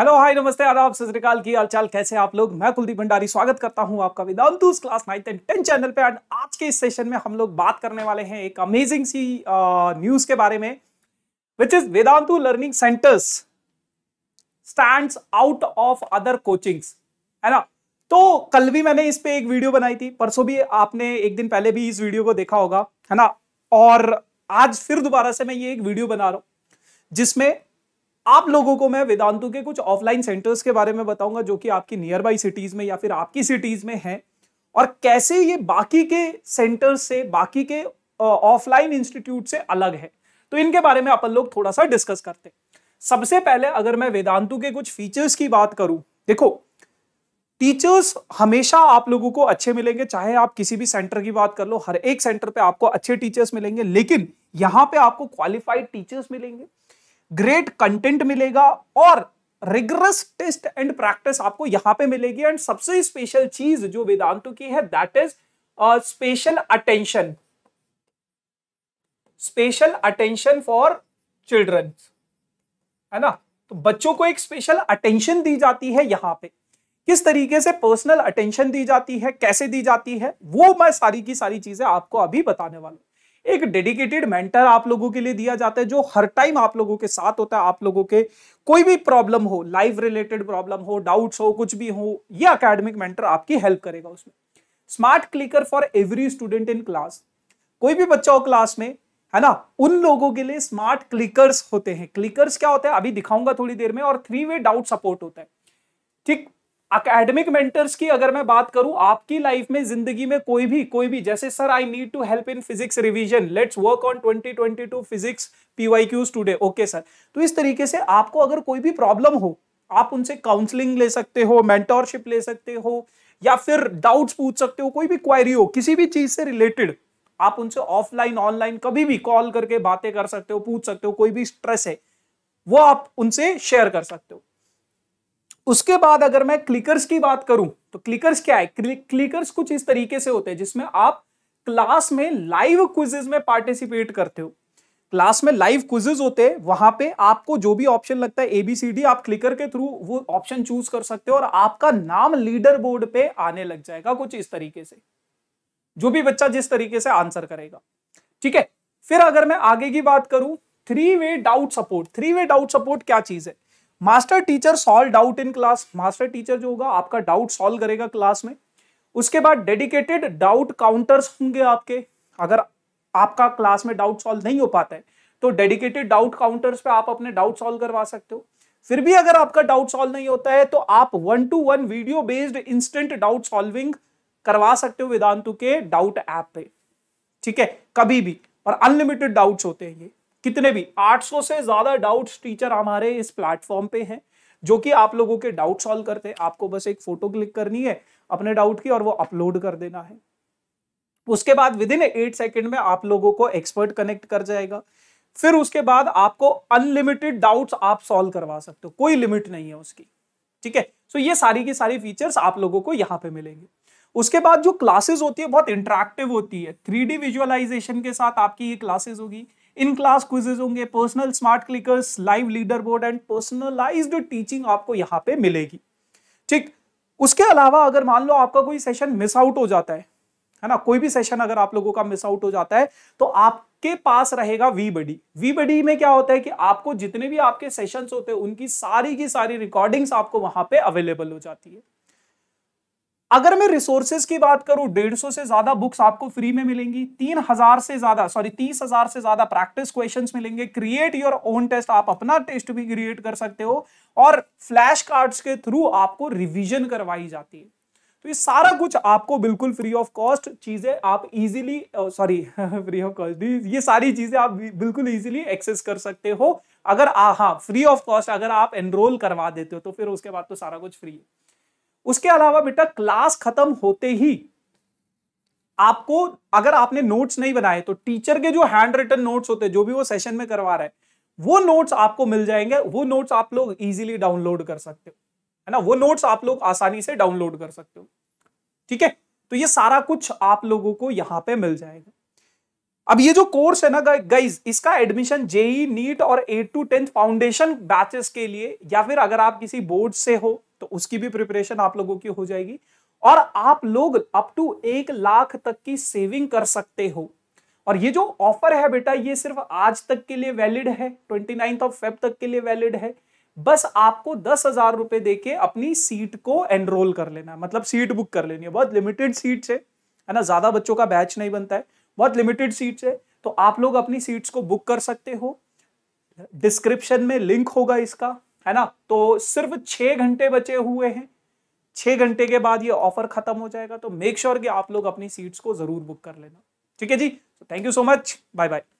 hello hi नमस्ते आदाब सतरीकाल की हालचाल कैसे आप लोग मैं कुलदीप भंडारी स्वागत करता हूं आपका Vedantu's class ninth and tenth channel पे एंड आज के इस सेशन में हम लोग बात करने वाले हैं एक अमेजिंग सी न्यूज के बारे में which is Vedantu learning centres stand out of other coachings है ना तो कल भी मैंने इस पे एक वीडियो बनाई थी परसों भी आपने एक दिन पहले भी इस वीडियो को देखा होगा है ना और आज फिर दोबारा से मैं ये एक वीडियो बना रहा हूँ जिसमें आप लोगों को मैं वेदांतु के कुछ ऑफलाइन सेंटर्स के बारे में बताऊंगा जो कि आपकी नियर बाई सिटीज में या फिर आपकी सिटीज में है और कैसे ये बाकी के सेंटर्स से बाकी के ऑफलाइन इंस्टीट्यूट से अलग है तो इनके बारे में अपन लोग थोड़ा सा डिस्कस करते हैं सबसे पहले अगर मैं वेदांतु के कुछ फीचर्स की बात करूं देखो टीचर्स हमेशा आप लोगों को अच्छे मिलेंगे चाहे आप किसी भी सेंटर की बात कर लो हर एक सेंटर पे आपको अच्छे टीचर्स मिलेंगे लेकिन यहाँ पे आपको क्वालिफाइड टीचर्स मिलेंगे ग्रेट कंटेंट मिलेगा और रिगरस टेस्ट एंड प्रैक्टिस आपको यहां पे मिलेगी एंड सबसे स्पेशल चीज जो वेदांतों की है that is special attention special attention for children है ना तो बच्चों को एक स्पेशल अटेंशन दी जाती है यहां पे किस तरीके से पर्सनल अटेंशन दी जाती है कैसे दी जाती है वो मैं सारी की सारी चीजें आपको अभी बताने वाला एक डेडिकेटेड मेंटर आप लोगों के लिए दिया जाता है जो हर टाइम आप लोगों के साथ होता है आप लोगों के कोई भी प्रॉब्लम हो लाइफ रिलेटेड प्रॉब्लम हो डाउट्स हो कुछ भी हो ये अकेडमिक मेंटर आपकी हेल्प करेगा उसमें smart clicker for every student in class कोई भी बच्चा हो क्लास में है ना उन लोगों के लिए स्मार्ट क्लिकर्स होते हैं क्लिकर्स क्या होता है अभी दिखाऊंगा थोड़ी देर में और थ्री वे डाउट सपोर्ट होता है ठीक अकेडमिक मेंटर्स की अगर मैं बात करूं आपकी लाइफ में जिंदगी में कोई भी कोई भी जैसे sir I need to help in physics revision let's work on 2022 physics PYQs today okay sir तो इस तरीके से आपको अगर कोई भी प्रॉब्लम हो आप उनसे काउंसलिंग ले सकते हो मेंटोरशिप ले सकते हो या फिर डाउट्स पूछ सकते हो कोई भी क्वायरी हो किसी भी चीज से रिलेटेड आप उनसे ऑफलाइन ऑनलाइन कभी भी कॉल करके बातें कर सकते हो पूछ सकते हो कोई भी स्ट्रेस है वो आप उनसे शेयर कर सकते हो उसके बाद अगर मैं क्लिकर्स की बात करूं तो क्लिकर्स क्या है क्लिकर्स कुछ इस तरीके से होते हैं जिसमें आप क्लास में लाइव क्विजेज में पार्टिसिपेट करते हो क्लास में लाइव क्विजेज होते हैं वहां पे आपको जो भी ऑप्शन लगता है एबीसीडी आप क्लिकर के थ्रू वो ऑप्शन चूज कर सकते हो और आपका नाम लीडर बोर्ड पे आने लग जाएगा कुछ इस तरीके से जो भी बच्चा जिस तरीके से आंसर करेगा ठीक है फिर अगर मैं आगे की बात करूं three way doubt support three way doubt support क्या चीज है master teacher solve doubt in class master teacher जो होगा आपका डाउट सॉल्व करेगा क्लास में उसके बाद डेडिकेटेड डाउट काउंटर्स होंगे आपके अगर आपका क्लास में डाउट सॉल्व नहीं हो पाता है तो डेडिकेटेड डाउट काउंटर्स पे आप अपने डाउट सॉल्व करवा सकते हो फिर भी अगर आपका डाउट सॉल्व नहीं होता है तो आप one to one video based instant doubt solving करवा सकते हो वेदांतु के डाउट ऐप पे ठीक है कभी भी और अनलिमिटेड डाउट्स होते हैं ये कितने भी 800 से ज्यादा डाउट्स टीचर हमारे इस प्लेटफॉर्म पे हैं जो कि आप लोगों के डाउट सॉल्व करते हैं आपको बस एक फोटो क्लिक करनी है अपने डाउट की और वो अपलोड कर देना है उसके बाद विद इन एट सेकेंड में आप लोगों को एक्सपर्ट कनेक्ट कर जाएगा फिर उसके बाद आपको अनलिमिटेड डाउट्स आप सॉल्व करवा सकते हो कोई लिमिट नहीं है उसकी ठीक है सो ये सारी की सारी फीचर्स आप लोगों को यहाँ पे मिलेंगे उसके बाद जो क्लासेस होती है बहुत इंटरेक्टिव होती है थ्री डी विजुअलाइजेशन के साथ आपकी ये क्लासेस होगी इन क्लास क्विजेज होंगे personal smart clickers live leader board and personalised teaching आपको यहाँ पे मिलेगी ठीक उसके अलावा अगर मान लो आपका कोई सेशन मिस आउट हो जाता है है ना कोई भी सेशन अगर आप लोगों का मिस आउट हो जाता है तो आपके पास रहेगा वी बडी वी बडी में क्या होता है कि आपको जितने भी आपके सेशंस होते हैं उनकी सारी की सारी रिकॉर्डिंग्स आपको वहां पे अवेलेबल हो जाती है अगर मैं रिसोर्सेज की बात करूं डेढ़ सौ से ज्यादा बुक्स आपको फ्री में मिलेंगी तीन हजार से ज्यादा सॉरी तीस हजार से ज्यादा प्रैक्टिस क्वेश्चन मिलेंगे क्रिएट योर ओन टेस्ट आप अपना टेस्ट भी क्रिएट कर सकते हो और फ्लैश कार्ड्स के थ्रू आपको रिविजन करवाई जाती है तो ये सारा कुछ आपको बिल्कुल फ्री ऑफ कॉस्ट चीजें आप easily sorry free of cost ये सारी चीजें आप बिल्कुल इजिली एक्सेस कर सकते हो अगर हाँ फ्री ऑफ कॉस्ट अगर आप एनरोल करवा देते हो तो फिर उसके बाद तो सारा कुछ फ्री है उसके अलावा बेटा क्लास खत्म होते ही आपको अगर आपने नोट्स नहीं बनाए तो टीचर के जो हैंड रिटन नोट्स होते हैं जो भी वो सेशन में करवा रहे हैं वो नोट्स आपको मिल जाएंगे वो नोट्स आप लोग इजीली डाउनलोड कर सकते हो है ना वो नोट्स आप लोग आसानी से डाउनलोड कर सकते हो ठीक है तो ये सारा कुछ आप लोगों को यहां पे मिल जाएगा अब ये जो कोर्स है ना गाइज इसका एडमिशन जेई नीट और eight to tenth foundation batches के लिए या फिर अगर आप किसी बोर्ड से हो तो उसकी भी प्रिपरेशन आप लोगों की हो जाएगी और आप लोग अप टू एक लाख तक की सेविंग कर सकते हो और ये जो ऑफर है बेटा ये सिर्फ आज तक के लिए वैलिड है ट्वेंटी नाइन्थ ऑफ फेब तक के लिए वैलिड है बस आपको दस हजार रुपए देके अपनी सीट को एनरोल कर लेना है मतलब सीट बुक कर लेनी है बहुत लिमिटेड सीट है है ना ज्यादा बच्चों का बैच नहीं बनता है बहुत लिमिटेड सीट है तो आप लोग अपनी सीट्स को बुक कर सकते हो डिस्क्रिप्शन में लिंक होगा इसका है ना तो सिर्फ छह घंटे बचे हुए हैं छह घंटे के बाद ये ऑफर खत्म हो जाएगा तो मेक श्योर sure कि आप लोग अपनी सीट्स को जरूर बुक कर लेना ठीक है जी thank you so much bye bye